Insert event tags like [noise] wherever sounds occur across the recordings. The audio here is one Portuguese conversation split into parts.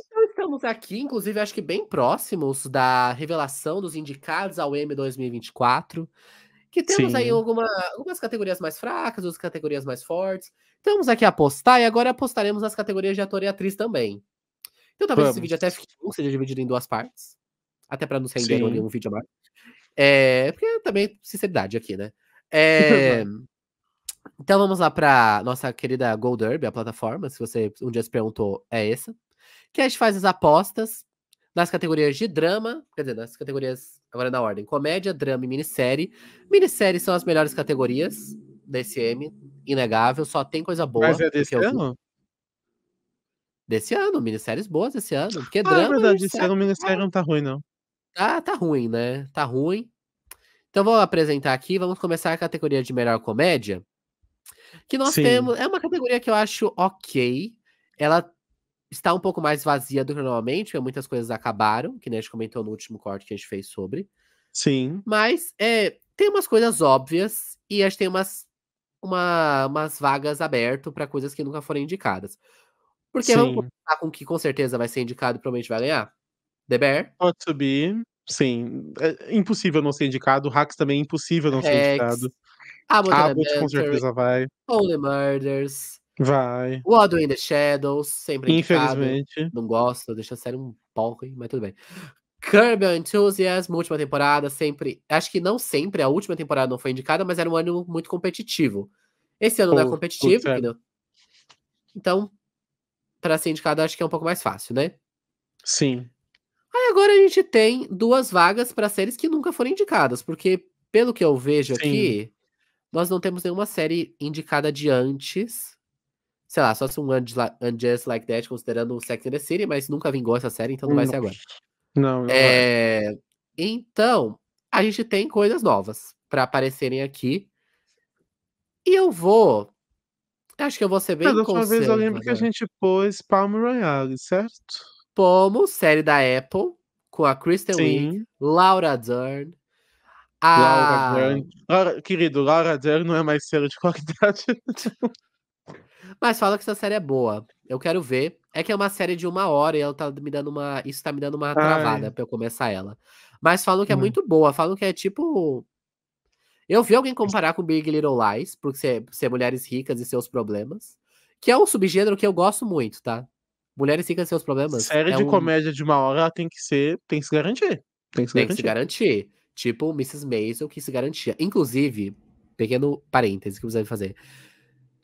Então estamos aqui, inclusive, acho que bem próximos da revelação dos indicados ao M 2024. Que temos Sim. aí alguma, algumas categorias mais fracas, outras categorias mais fortes. Estamos aqui a apostar e agora apostaremos nas categorias de ator e atriz também. Então talvez Vamos. esse vídeo até fique, seja dividido em duas partes. Até para não ser em nenhum vídeo mais. É, porque também sinceridade aqui, né? É, [laughs] então vamos lá para nossa querida Gold Derby, a plataforma. Se você um dia se perguntou, é essa que a gente faz as apostas nas categorias de drama, quer dizer, nas categorias, agora é na ordem, comédia, drama e minissérie. Minissérie são as melhores categorias desse M, inegável, só tem coisa boa. Mas é desse ano? Desse ano, minisséries boas desse ano. Porque ah, é drama. É verdade, esse ano o tá minissérie não tá ruim, não. Ah, tá ruim, né? Tá ruim. Então vou apresentar aqui, vamos começar a categoria de melhor comédia. Que nós Sim. temos. É uma categoria que eu acho ok. Ela está um pouco mais vazia do que normalmente, porque muitas coisas acabaram, que né, a gente comentou no último corte que a gente fez sobre. Sim. Mas é, tem umas coisas óbvias e a gente tem umas, uma, umas vagas abertas para coisas que nunca foram indicadas. Porque sim. vamos começar com o que com certeza vai ser indicado e provavelmente vai ganhar. The Bear. Pode subir, Sim. É impossível não ser indicado. Hacks também é impossível não Hex. ser indicado. A Abbott com certeza vai. Only Murders. Vai. O Odo in the Shadows, sempre Infelizmente. Indicado. Não gosto, deixa a série um pouco, hein? mas tudo bem. Curb Your Enthusiasm, última temporada, sempre. Acho que não sempre, a última temporada não foi indicada, mas era um ano muito competitivo. Esse ano oh, não é competitivo, entendeu? Então, para ser indicado, acho que é um pouco mais fácil, né? Sim. Aí agora a gente tem duas vagas para séries que nunca foram indicadas, porque pelo que eu vejo Sim. aqui, nós não temos nenhuma série indicada de antes sei lá, só se um Unjust Like That, considerando o Sex and the City, mas nunca vingou essa série, então não vai ser agora. Não, é... Não. Então, a gente tem coisas novas para aparecerem aqui. E eu vou. Acho que eu vou ser bem. Mas vez eu lembro que a gente pôs Palm Royale, certo? como série da Apple, com a Kristen Wiig, Laura Dern. A... Laura Dern. querido, Laura Dern não é mais série de qualidade. [laughs] Mas fala que essa série é boa. Eu quero ver. É que é uma série de uma hora e ela tá me dando uma. Isso tá me dando uma Ai. Ah, é. travada pra eu começar ela. Mas falam que é hum. muito boa, falam que é tipo. Eu vi alguém comparar com Big Little Lies, por ser, ser mulheres ricas e seus problemas. Que é um subgênero que eu gosto muito, tá? Mulheres ricas e seus problemas. Série é de um... comédia de uma hora tem que ser. Tem que se garantir. Tem que se, tem garantir. Que se garantir. Tipo Mrs. Maisel que se garantia. Inclusive, pequeno parêntese que eu precisava fazer.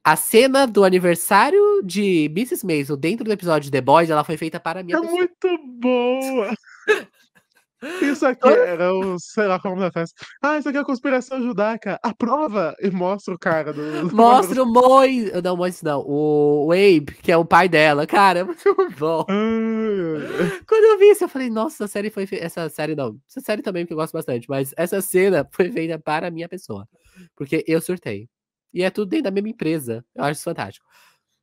A cena do aniversário de Mrs. Maisel dentro do episódio de The Boys, ela foi feita para mim. É pessoa. muito boa! [laughs] Isso aqui era o, sei lá como da festa. Ah, isso aqui é a conspiração judaica. Aprova E mostra o cara do. [laughs] Mostra o Mois. Não, Mois não. O Abe, que é o pai dela. Cara, é muito [laughs] bom. Quando eu vi isso, eu falei, nossa, essa série foi. Fe... Essa série não. Essa série também, porque eu gosto bastante. Mas essa cena foi feita para a minha pessoa. Porque eu surtei. E é tudo dentro da mesma empresa. Eu acho isso fantástico.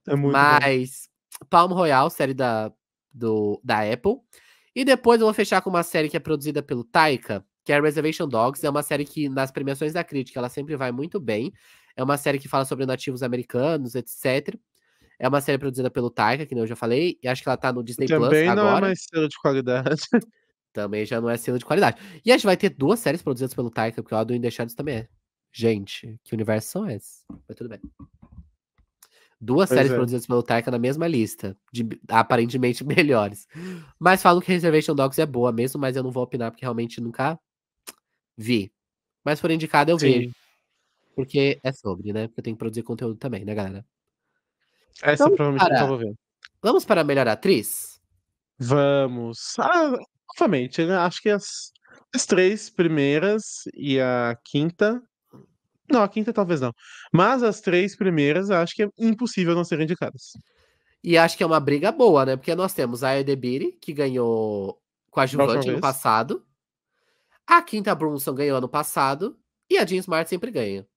É muito Mas bom. Palm Royal, série da, do, da Apple. E depois eu vou fechar com uma série que é produzida pelo Taika, que é Reservation Dogs. É uma série que, nas premiações da crítica, ela sempre vai muito bem. É uma série que fala sobre nativos americanos, etc. É uma série produzida pelo Taika, que eu já falei, e acho que ela tá no Disney Também Plus agora. Também não é mais selo de qualidade. Também já não é selo de qualidade. E a gente vai ter duas séries produzidas pelo Taika, porque o do Deixados também é. Gente, que universo são esses? Mas tudo bem. Duas pois séries é. produzidas pela Taika na mesma lista, de, aparentemente [laughs] melhores. Mas falam que Reservation Dogs é boa mesmo, mas eu não vou opinar porque realmente nunca vi. Mas por indicado eu Sim. vejo. Porque é sobre, né? Porque eu tenho que produzir conteúdo também, né, galera? Essa então, provavelmente para... eu vou ver. Vamos para a melhor atriz? Vamos. Ah, novamente, né? acho que as, as três primeiras e a quinta não, a quinta talvez não. Mas as três primeiras acho que é impossível não serem indicadas. E acho que é uma briga boa, né? Porque nós temos a Edebiri, que ganhou com a Juvante ano passado. A Quinta Brunson ganhou ano passado. E a Jean Smart sempre ganha.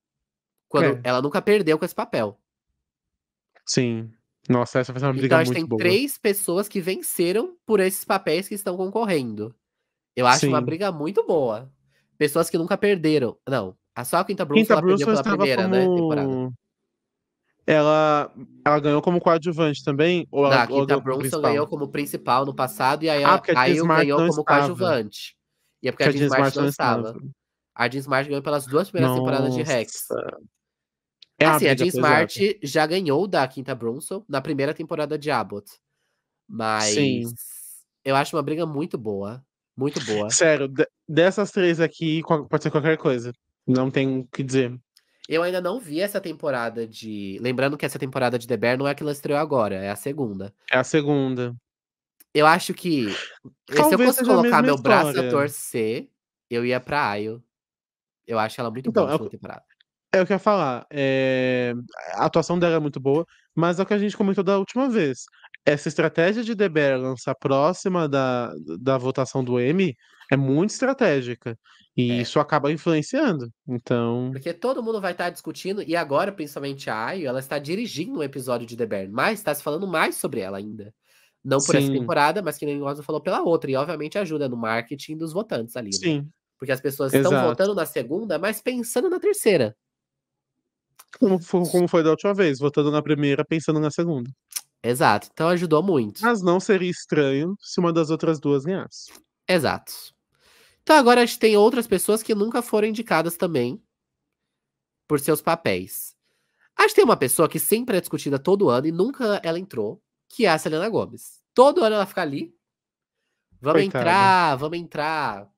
Quando é. Ela nunca perdeu com esse papel. Sim. Nossa, essa vai ser uma briga então, muito boa. Então a gente tem três pessoas que venceram por esses papéis que estão concorrendo. Eu acho Sim. uma briga muito boa. Pessoas que nunca perderam. Não, a ah, só a Quinta Brunson, Quinta ela Brunson perdeu pela primeira, né, como... né, temporada. Ela, ela ganhou como coadjuvante também? Ou não, ela, a Quinta Brunson ganhou como principal no passado e aí ela, ah, a ganhou como estava. coadjuvante. E é porque, porque a Jean Smart não estava. estava. A Jean Smart ganhou pelas duas primeiras Nossa. temporadas de Rex. É assim, a Jean Smart já ganhou da Quinta Brunson na primeira temporada de Abbott. Mas Sim. eu acho uma briga muito boa. Muito boa. Sério, dessas três aqui, pode ser qualquer coisa. Não tem o que dizer. Eu ainda não vi essa temporada de. Lembrando que essa temporada de The Bear não é a que ela estreou agora, é a segunda. É a segunda. Eu acho que. se eu fosse colocar meu história. braço a torcer, eu ia pra Ayo. Eu acho ela muito então, boa é na eu... temporada. É o que eu ia falar. É... A atuação dela é muito boa, mas é o que a gente comentou da última vez essa estratégia de DeBer lançar próxima da, da votação do M é muito estratégica. E é. isso acaba influenciando. Então. Porque todo mundo vai estar discutindo, e agora, principalmente a Ayo, ela está dirigindo um episódio de DeBer, mas está se falando mais sobre ela ainda. Não por Sim. essa temporada, mas que nem o falou pela outra. E obviamente ajuda no marketing dos votantes ali. Né? Sim. Né? Porque as pessoas estão votando na segunda, mas pensando na terceira. Como foi, como foi da última vez, votando na primeira, pensando na segunda. Exato, então ajudou muito. Mas não seria estranho se uma das outras duas ganhasse. Exato. Então agora a gente tem outras pessoas que nunca foram indicadas também por seus papéis. A gente tem uma pessoa que sempre é discutida todo ano e nunca ela entrou, que é a Selena Gomes. Todo ano ela fica ali. Vamos Coitada. entrar, vamos entrar.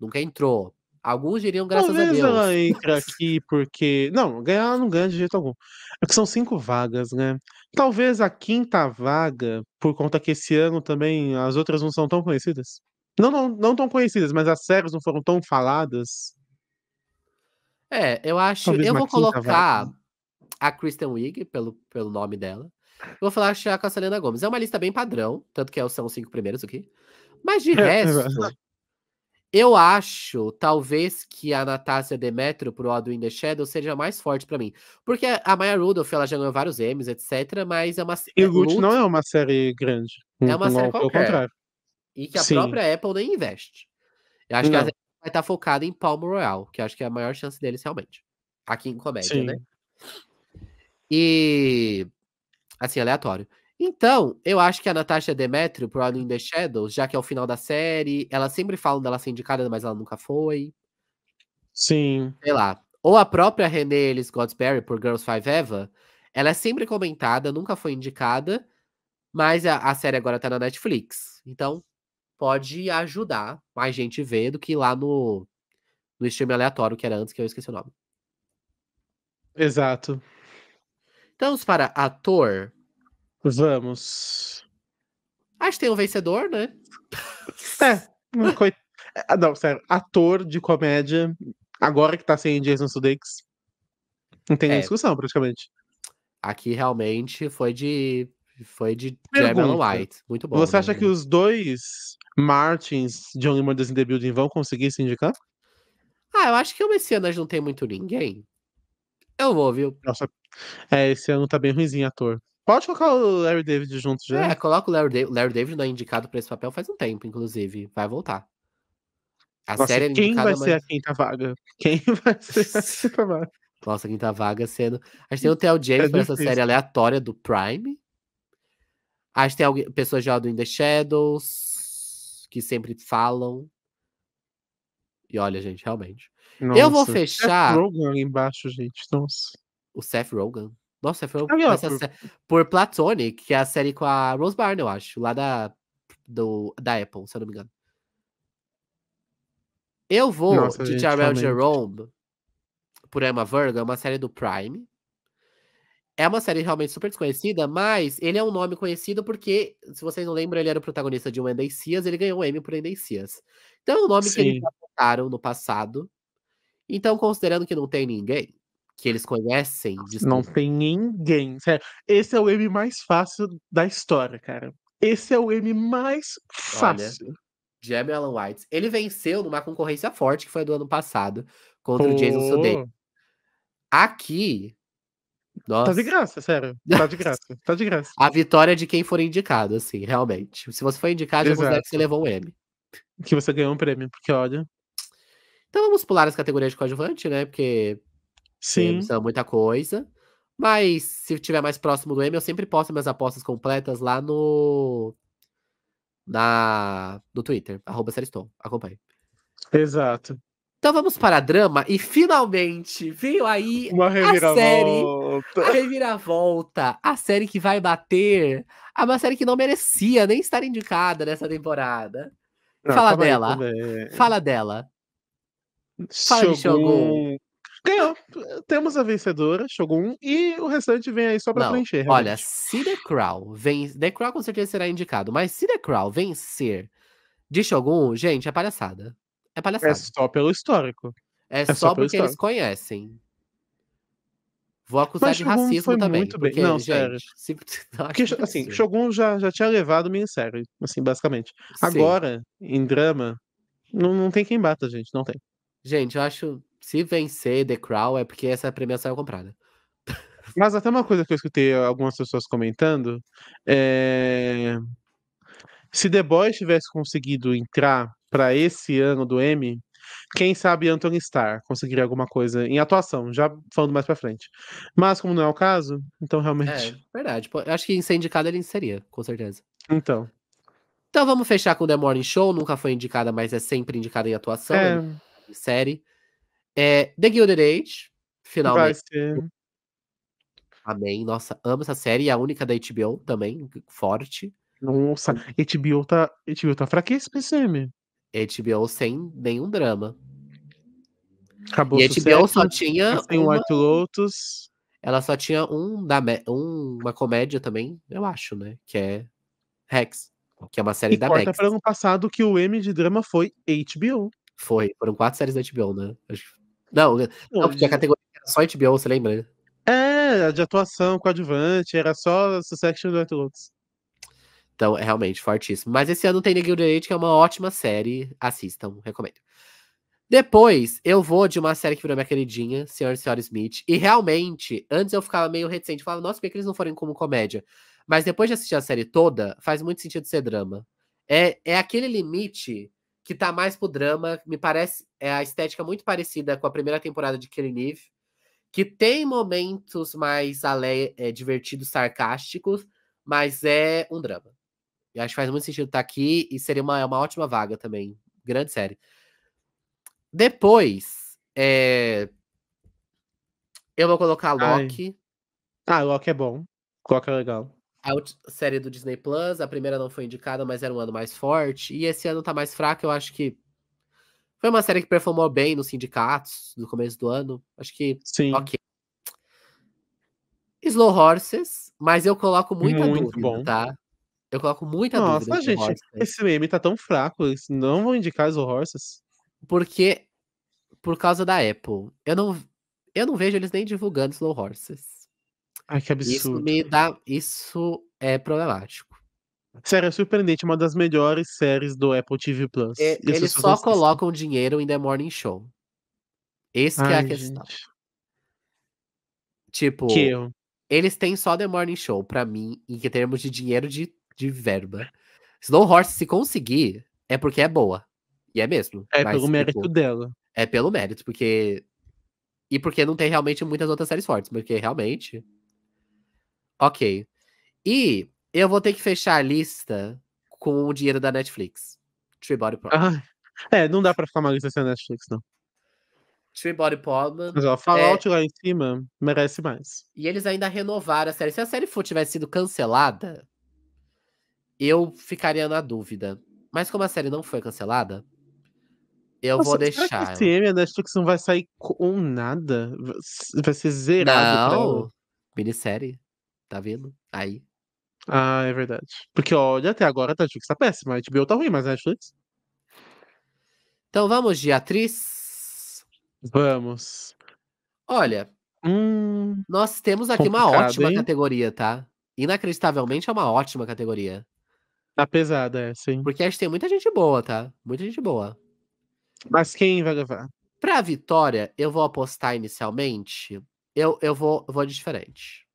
Nunca entrou. Alguns diriam graças Talvez a Deus. Talvez ela entra aqui porque... Não, ganhar ela não ganha de jeito algum. É que são cinco vagas, né? Talvez a quinta vaga, por conta que esse ano também as outras não são tão conhecidas. Não, não, não tão conhecidas, mas as séries não foram tão faladas. É, eu acho... Talvez eu vou colocar vaga. Né? a Kristen Wiig, pelo, pelo nome dela. Eu vou falar com a Selena Gomes. É uma lista bem padrão, tanto que é, são os cinco primeiros aqui. Mas de [laughs] é, é resto, eu acho, talvez, que a Natasha Demetrio pro Odwin The Shadow seja mais forte para mim. Porque a Maya Rudolph, ela já ganhou vários Emmys, etc. Mas é uma... E é, Lute não é uma série grande. É uma série qualquer. E que a Sim. própria Apple nem investe. Eu acho não. que a vai estar tá focada em Palm Royal, que acho que é a maior chance deles realmente. Aqui em comédia, né? Sim. né? E. Assim, aleatório. Então, eu acho que a Natasha Demetrio pro All in the Shadows, já que é o final da série, ela sempre fala dela ser indicada, mas ela nunca foi. Sim. Sei lá. Ou a própria Renee Elis Godsberry por Girls Five Eva, ela é sempre comentada, nunca foi indicada, mas a, a série agora tá na Netflix. Então, pode ajudar mais gente ver do que lá no, no stream aleatório que era antes, que eu esqueci o nome. Exato. Então, para ator, Vamos. Ah, acho que tem um vencedor, né? É. [laughs] Coit... É, ah, não, sério. Ator de comédia, agora que tá sem Jason Sudeikis, não tem é. discussão, praticamente. Aqui realmente foi de foi de Jeremy White. Muito bom. Você né? acha que os dois Martins de Only Murders in the Building vão conseguir se indicar? Ah, eu acho que o esse ano não tem muito ninguém. Eu vou, viu? Nossa, é, esse ano tá bem ruimzinho ator. Pode colocar o Larry David junto já. É, coloca o Larry, David. Larry David, não é indicado pra esse papel faz um tempo, inclusive. Vai voltar. A Nossa, série é quem vai mas... ser a quinta vaga? Quem [laughs] vai ser a [laughs] quinta vaga? Nossa, a quinta vaga sendo... A gente tem o Theo James é pra essa série aleatória do Prime. A gente tem alguém... pessoas do In the Shadows, que sempre falam. E olha, gente, realmente. Nossa, eu vou fechar... Seth Rogen ali embaixo, gente. Nossa. O Seth Rogen? Nossa, foi essa por... Sé... por Platonic, que é a série com a Rose Byrne, eu acho, lá da, do, da Apple, se eu não me engano. Eu vou Nossa, de Jarrell Jerome por Emma Virgo, é uma série do Prime. É uma série realmente super desconhecida, mas ele é um nome conhecido porque, se vocês não lembram, ele era o protagonista de um Andy Cias, ele ganhou um M por Andy Cias. Então é um nome Sim. que eles apontaram no passado. Então, considerando que não tem ninguém, que eles conhecem. Desculpa. Não tem ninguém. Esse é o M mais fácil da história, cara. Esse é o M mais fácil. Olha, Jeremy Allen White. Ele venceu numa concorrência forte que foi do ano passado contra oh. o Jason Sudeikis. Aqui. Nossa. Tá de graça, sério. [laughs] Tá de graça. Tá de graça. a vitória de quem for indicado, assim, realmente. Se você for indicado, já que você levou um M. Que você ganhou um prêmio, porque olha. Então vamos pular as categorias de coadjuvante, né? Porque Sim. Não muita coisa. Mas se tiver mais próximo do M, eu sempre posto minhas apostas completas lá no. Na, no Twitter, arroba Acompanhe. Exato. Então vamos para a drama e finalmente veio aí Uma a série. A reviravolta. A série que vai bater. a uma série que não merecia nem estar indicada nessa temporada. Não, fala, dela, fala, dela, fala dela. Fala de Shogun. Ganhou. Temos a vencedora, Shogun, e o restante vem aí só pra Não, preencher. Realmente. Olha, se The Crow vencer. The Crow com certeza será indicado, mas se The Crow vencer de Shogun, gente, é palhaçada. É, é palhaçada. É só pelo histórico. É, é só, só porque eles conhecem. Vou acusar Mas de Shogun racismo também. Muito bem. não, gente, sério. [laughs] Se... Não porque, assim, Shogun já, já tinha levado minissérie, assim, basicamente. Sim. Agora, em drama, não, não tem quem bata, gente, não tem. Gente, eu acho se vencer The Crown, é porque essa premiação é comprada. Mas até uma coisa que eu escutei algumas pessoas comentando é... Se The Boys tivesse conseguido entrar para esse ano do M, quem sabe Anthony Starr conseguiria alguma coisa em atuação, já falando mais para frente. Mas como não é o caso, então é, realmente. É, verdade. Acho que em ser indicado ele seria, com certeza. Então. Então vamos fechar com The Morning Show, nunca foi indicada, mas é sempre indicada em atuação, é... em série. É, The Gilded Age, finalmente. Amém. Nossa, amo essa série. E a única da HBO também, forte. Nossa, HBO tá, HBO tá fraqueza esse SM. HBO sem nenhum drama. Acabou e a HBO sucesso, só tinha. Sem uma... White Lotus. Ela só tinha um da um, uma comédia também, eu acho, né? Que é Rex, que é uma série e da corta E para ano passado que o M de drama foi HBO. Foi, foram quatro séries da HBO, né? Acho não, não porque a categoria era só HBO, você lembra, né? É, de atuação, coadjuvante, era só Succession e White Lotus. Então, é realmente fortíssimo. Mas esse ano tem The Gilded Age, que é uma ótima série. Assistam, recomendo. Depois, eu vou de uma série que virou minha queridinha, Senhor e Senhora Smith. E realmente, antes eu ficava meio reticente. Falava, nossa, por que eles não forem como comédia? Mas depois de assistir a série toda, faz muito sentido ser drama. É, é aquele limite que tá mais pro drama, me parece é a estética muito parecida com a primeira temporada de Killing Eve, que tem momentos mais ale, é, divertidos, sarcásticos, mas é um drama. Eu acho que faz muito sentido estar tá aqui e seria uma, é uma ótima vaga também. Grande série. Depois, é... eu vou colocar Loki. Ai. Ah, Loki é bom. Loki é legal a série do Disney Plus, a primeira não foi indicada, mas era um ano mais forte. E esse ano tá mais fraco, eu acho que. Foi uma série que performou bem nos sindicatos no começo do ano. Acho que. Sim. Ok. Slow Horses, mas eu coloco muita Muito dúvida, bom. tá? Eu coloco muita Nossa, dúvida. Nossa, gente, Horses. esse meme tá tão fraco. Não vão indicar Slow Horses. Porque. Por causa da Apple. Eu não, eu não vejo eles nem divulgando Slow Horses. Ai, que absurdo. Isso me dá. Isso é problemático. Sério, é surpreendente, uma das melhores séries do Apple TV Plus. É, eles só colocam dinheiro em The Morning Show. Esse Ai, é a questão. Gente. Tipo, que eu. eles têm só The Morning Show, pra mim, em termos de dinheiro de, de verba. Snow Horse, se conseguir, é porque é boa. E é mesmo. É pelo mérito tipo, dela. É pelo mérito, porque. E porque não tem realmente muitas outras séries fortes, porque realmente Ok. E eu vou ter que fechar a lista com o dinheiro da Netflix. Tree Body Problem. Ah, é, não dá pra ficar uma lista sem a Netflix, não. Tree Body Problem. Mas, ó, Fallout é... lá em cima merece mais. E eles ainda renovaram a série. Se a série for tivesse sido cancelada, eu ficaria na dúvida. Mas como a série não foi cancelada, eu Nossa, vou deixar. Será que esse a Netflix não vai sair com nada? Vai ser zerado. Não, pra... minissérie. Tá vendo? Aí. Ah, é verdade. Porque olha, até agora a Netflix tá péssima. A HBO tá ruim, mas a Netflix. Então vamos de atriz? Vamos. Olha, hum, nós temos aqui uma ótima hein? categoria, tá? Inacreditavelmente é uma ótima categoria. Tá pesada é sim. Porque a gente tem muita gente boa, tá? Muita gente boa. Mas quem vai levar? Pra Vitória, eu vou apostar inicialmente. Eu, eu, vou, eu vou de diferente.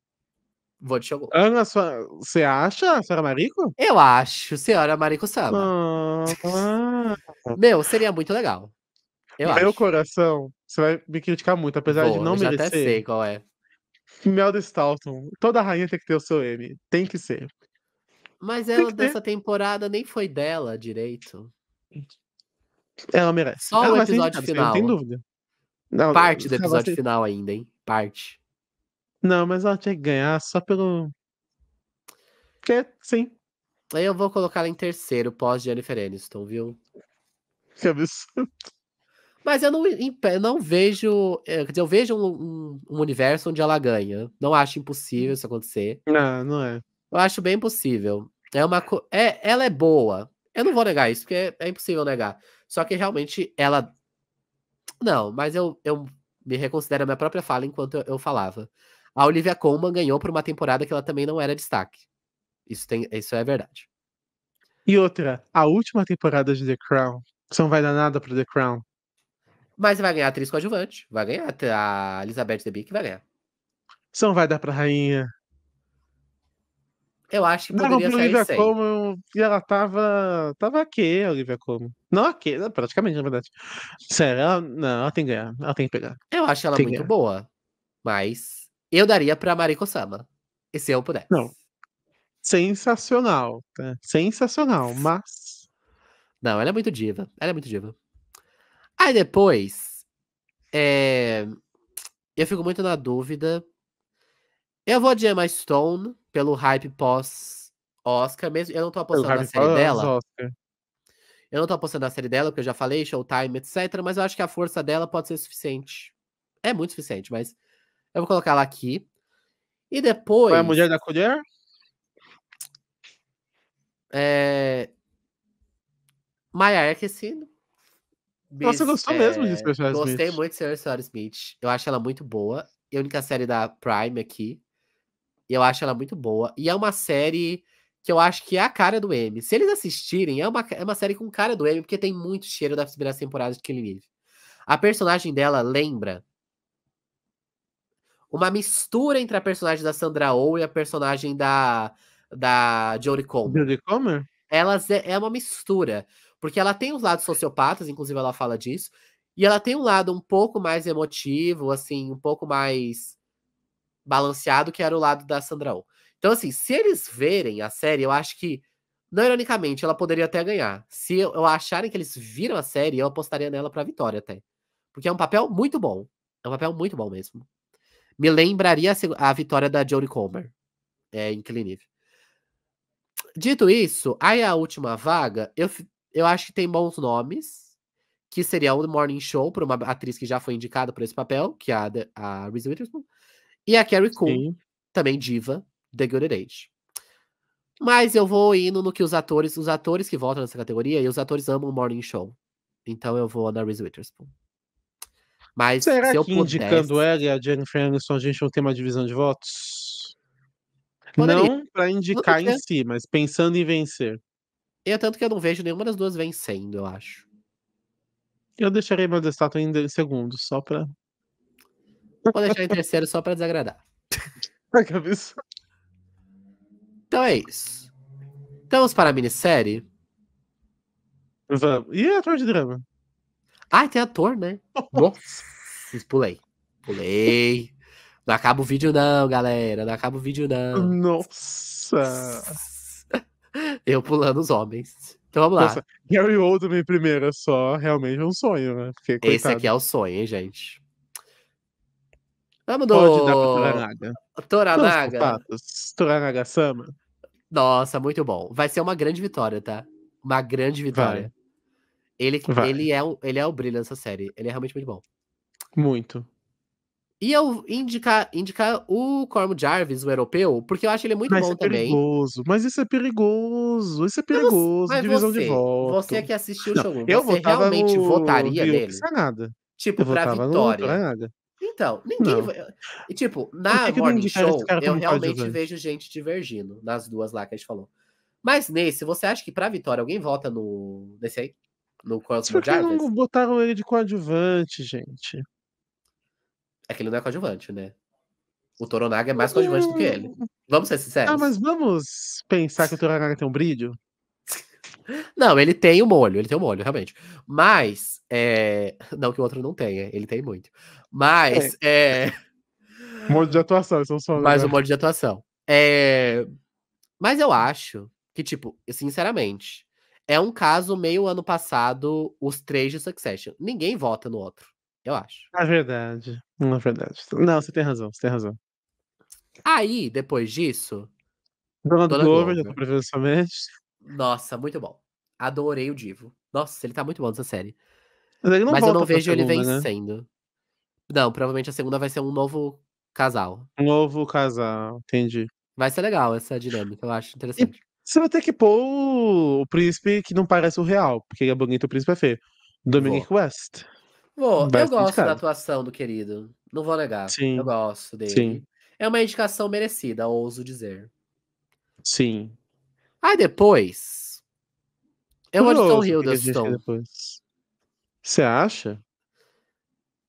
Vou te jogar. Ana, você acha a senhora Marico? Eu acho, senhora Marico Sama. Ah, ah. [laughs] Meu, seria muito legal. Eu Meu acho. coração, você vai me criticar muito, apesar Boa, de não merecer. Eu até sei qual é. Melda Stalton, toda rainha tem que ter o seu M. Tem que ser. Mas ela dessa ter. temporada nem foi dela direito. Ela merece. Só ela o episódio final. Sem dúvida. Não, Parte do episódio final ainda, hein? Parte. Não, mas ela tinha que ganhar só pelo. Porque, sim. Aí eu vou colocar ela em terceiro, pós Jennifer Aniston, viu? Que absurdo. Mas eu não, eu não vejo. É, eu vejo um, um, universo onde ela ganha. Não acho impossível isso acontecer. Não, não é. Eu acho bem possível. É uma é, Ela é boa. Eu não vou negar isso, porque é, é impossível negar. Só que realmente ela. Não, mas eu, eu me reconsidero a minha própria fala enquanto eu, eu falava. A Olivia Colman ganhou por uma temporada que ela também não era destaque. Isso, tem, isso é verdade. E outra, a última temporada de The Crown. isso não vai dar nada pro The Crown. Mas vai ganhar a atriz coadjuvante. Vai ganhar a Elizabeth Debicki, vai ganhar. Isso não vai dar pra rainha. Eu acho que poderia não, sair Olivia Colman. e ela tava. Tava aqui, a Olivia Colman? Não aqui, né, praticamente, na verdade. Sério, ela, não, ela tem que ganhar. Ela tem que pegar. Eu acho ela tem muito ganhar. boa. Mas eu daria pra Mariko Sama. E se eu pudesse. Não. Sensacional. Né? Sensacional, mas. Não, ela é muito diva. Ela é muito diva. Aí depois. É... Eu fico muito na dúvida. Eu vou de Emma Stone pelo hype pós-Oscar mesmo. Eu não tô apostando na série dela. Eu não tô apostando na série dela, porque eu já falei, Showtime, etc. Mas eu acho que a força dela pode ser suficiente. É muito suficiente, mas eu vou colocar ela aqui. E é depois. Foi a mulher da colher? É... Maya Erkesino. Nossa, você gostou é... mesmo de Senhora Smith? Gostei muito de Senhora, Smith. Eu acho ela muito boa. É a única série da Prime aqui. e Eu acho ela muito boa. E é uma série que eu acho que é a cara do M. Se eles assistirem, é uma, é uma série com cara do M, porque tem muito cheiro da primeira temporada de Killing Eve. A personagem dela lembra uma mistura entre a personagem da Sandra Oh e a personagem da, da Jodie Comer. Jodie Comer? Elas é, é uma mistura. Porque ela tem os lados sociopatas, inclusive ela fala disso, e ela tem um lado um pouco mais emotivo, assim, um pouco mais balanceado, que era o lado da Sandra Oh. Então, assim, se eles verem a série, eu acho que, não ironicamente, ela poderia até ganhar. Se eu, eu acharem que eles viram a série, eu apostaria nela a vitória até. Porque é um papel muito bom. É um papel muito bom mesmo. Me lembraria a, a vitória da Jodie Comer é, em Dito isso, aí a última vaga, eu, eu acho que tem bons nomes, que seria o Morning Show, para uma atriz que já foi indicada para esse papel, que é a, a Reese Witherspoon, e a Carrie Coon, também diva, The Good Age. Mas eu vou indo no que os atores, os atores que voltam nessa categoria, e os atores amam o Morning Show. Então eu vou na Reese Witherspoon. Mas Será que pudesse... indicando ela e a Jennifer Aniston a gente não tem uma divisão de votos? Poderia. Não para indicar em si, mas pensando em vencer. E é tanto que eu não vejo nenhuma das duas vencendo, eu acho. Eu deixarei meu estátua ainda em segundo, só pra. Vou deixar em terceiro só pra desagradar. [laughs] que absurdo. Então é isso. Vamos para a minissérie? Vamos. E é ator de drama? Ah, tem ator, né? Nossa, pulei. Pulei. Não acaba o vídeo, não, galera. Não acaba o vídeo, não. Nossa! [laughs] Eu pulando os homens. Então vamos lá. Nossa, Gary Oldman em primeira é só, realmente é um sonho, né? Porque, Esse aqui é o sonho, hein, gente? Vamos do... Toranaga. Toranaga. Toranaga Sama. Nossa, muito bom. Vai ser uma grande vitória, tá? Uma grande vitória. Ele, ele, é, o, ele é o brilho dessa série. Ele é realmente muito bom. Muito. E eu indicar, indicar o Cormo Jarvis, o europeu, porque eu acho ele muito mas bom é também. Perigoso, mas isso é perigoso, isso é perigoso, mas divisão você, de voto. Você que assistiu o show, não, eu você realmente no... votaria nele? Não é nada. Tipo, eu pra vitória. No... Não é nada. Então, ninguém. E, tipo, na que que Show, eu realmente vejo gente divergindo nas duas lá que a gente falou. Mas nesse, você acha que pra vitória alguém vota no. nesse aí? no Por que Jarvis? não botaram ele de coadjuvante, gente? É que ele não é coadjuvante, né? O Toronaga é mais coadjuvante do que ele. Vamos ser ah, sinceros. Ah, mas vamos pensar que o Toronaga tem um brilho? Não, ele tem o um molho, ele tem o um molho, realmente. Mas, é... não que o outro não tenha, ele tem muito. Mas, é. é... [laughs] Molho de atuação, estamos falando. Mais um né? molho de atuação. É... Mas eu acho que, tipo, sinceramente, é um caso meio ano passado, os três de Succession. Ninguém vota no outro, eu acho. É verdade, é verdade. Não, você tem razão, você tem razão. Aí, depois disso. Dona, Dona Glover, já tô tá previamente. Nossa, muito bom. Adorei o Divo. Nossa, ele tá muito bom nessa série. Mas, Mas eu não vejo segunda, ele né? vencendo. Né? Não, provavelmente a segunda vai ser um novo casal. Um novo casal, entendi. Vai ser legal essa dinâmica, eu acho interessante. Você vai ter que pôr o, príncipe que não parece o real, porque ele é bonito, o príncipe é feio. Dominic vou. West. Vou, eu gosto da atuação do querido. Não vou negar. Sim. Eu gosto dele. Sim. É uma indicação merecida, ouso dizer. Sim. Aí depois. Eu vou de Tom Hilderson. Você acha?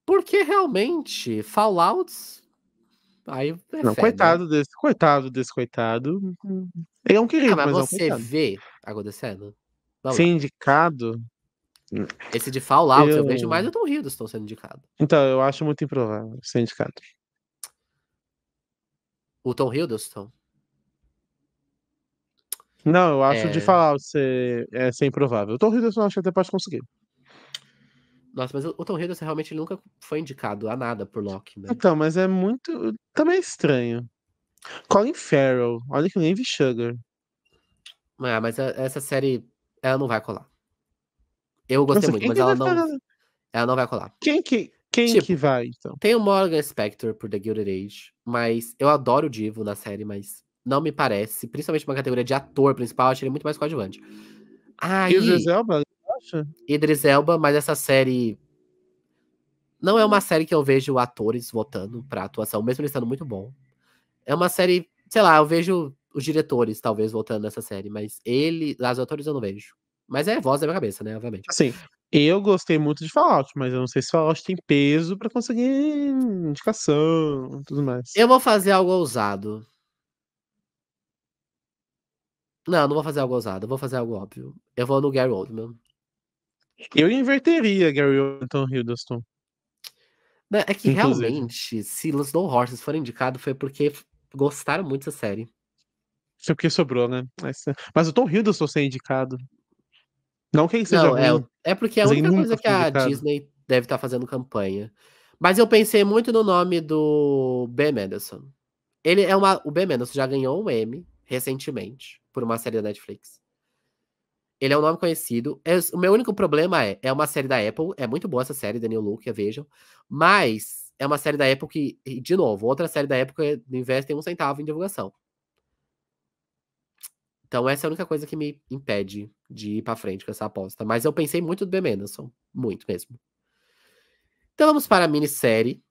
Porque realmente, Fallouts Aí é não, fé, né? coitado né? desse, coitado desse coitado. Ele é um querido, ah, mas, mas você é um vê acontecendo? Não, Ser indicado? Hum. Esse de Fallout, eu, eu vejo mais o Tom Hiddleston sendo indicado. Então, eu acho muito improvável ser indicado. O Tom Hiddleston? Não, eu acho é... de Fallout ser, é, ser improvável. O Tom Hiddleston acho que até pode conseguir. Nossa, mas o Tom Hiddleston realmente nunca foi indicado a nada por Loki, né? Então, mas é muito. Também é estranho. Colin Farrell, olha que eu nem vi Sugar. Ah, mas é, essa série, ela não vai colar. Eu gostei Nossa, muito, mas ela não. Ela não vai colar. Quem que. Quem tipo, que vai, então? Tem o Morgan Spector por The Gilded Age, mas eu adoro o Divo na série, mas não me parece, principalmente uma categoria de ator principal, eu achei ele muito mais coadjuvante. Aí... E o Poxa. Idris Elba, mas essa série não é uma série que eu vejo atores votando pra atuação, mesmo ele estando muito bom. É uma série, sei lá, eu vejo os diretores, talvez, votando nessa série, mas ele, as atores eu não vejo. Mas é voz da minha cabeça, né, obviamente. Sim. eu gostei muito de Fallout, mas eu não sei se Fallout tem peso para conseguir indicação tudo mais. Eu vou fazer algo ousado. Não, não vou fazer algo ousado, eu vou fazer algo óbvio. Eu vou no Gary Oldman. Eu inverteria Gary Oldman e Hiddleston. Não, é que Inclusive. realmente, se Los Don Horses for indicado, foi porque gostaram muito dessa série. Isso é porque sobrou, né? Mas o Tom Hiddleston ser indicado. Não quem seja Não, é, ruim, é porque é a única coisa que a indicado. Disney deve estar tá fazendo campanha. Mas eu pensei muito no nome do Ben Mendelsohn. Ele é uma, o Ben Mendelsohn já ganhou um M recentemente por uma série da Netflix. Ele é um nome conhecido. É, o meu único problema é, é uma série da Apple. É muito boa essa série, Daniel Lucas, vejam. Mas é uma série da Apple que, de novo, outra série da Apple que investe um centavo em divulgação. Então essa é a única coisa que me impede de ir para frente com essa aposta. Mas eu pensei muito do Ben Mendelsohn. Muito mesmo. Então vamos para a minissérie